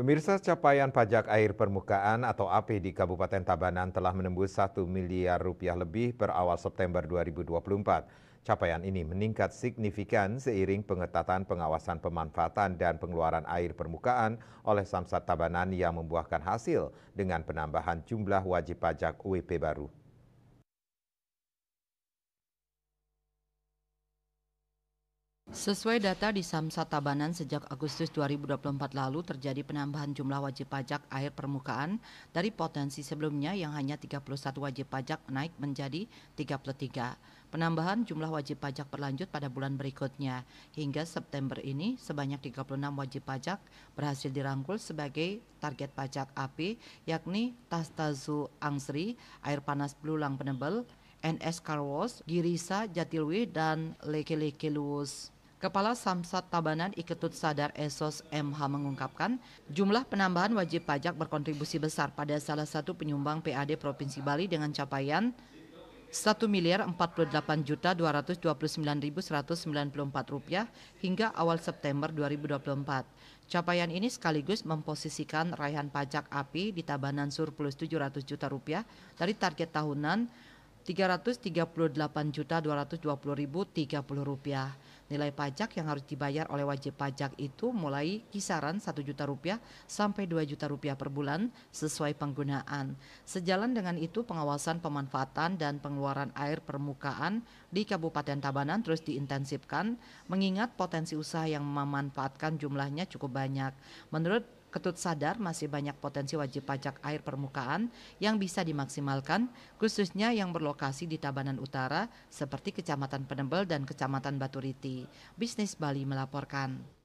Pemirsa capaian pajak air permukaan atau AP di Kabupaten Tabanan telah menembus 1 miliar rupiah lebih per awal September 2024. Capaian ini meningkat signifikan seiring pengetatan pengawasan pemanfaatan dan pengeluaran air permukaan oleh Samsat Tabanan yang membuahkan hasil dengan penambahan jumlah wajib pajak UWP baru. Sesuai data di Samsat Tabanan sejak Agustus 2024 lalu terjadi penambahan jumlah wajib pajak air permukaan dari potensi sebelumnya yang hanya 31 wajib pajak naik menjadi 33. Penambahan jumlah wajib pajak berlanjut pada bulan berikutnya. Hingga September ini sebanyak 36 wajib pajak berhasil dirangkul sebagai target pajak api yakni Tastazu Angsri, Air Panas Blulang Penebel, NS Carwas, Girisa Jatilwi, dan Lekelekeluus. Leke Kepala Samsat Tabanan Iketut Sadar Esos MH mengungkapkan, jumlah penambahan wajib pajak berkontribusi besar pada salah satu penyumbang PAD Provinsi Bali dengan capaian 1 miliar 48 juta ribu 229.194 rupiah hingga awal September 2024. Capaian ini sekaligus memposisikan raihan pajak api di tabanan surplus 700 juta rupiah dari target tahunan Rp338.220.030 Nilai pajak yang harus dibayar oleh wajib pajak itu mulai kisaran satu juta rupiah sampai dua juta rupiah per bulan sesuai penggunaan. Sejalan dengan itu pengawasan pemanfaatan dan pengeluaran air permukaan di Kabupaten Tabanan terus diintensifkan mengingat potensi usaha yang memanfaatkan jumlahnya cukup banyak. Menurut Ketut sadar masih banyak potensi wajib pajak air permukaan yang bisa dimaksimalkan, khususnya yang berlokasi di Tabanan Utara seperti Kecamatan Penembel dan Kecamatan Baturiti. Bisnis Bali melaporkan.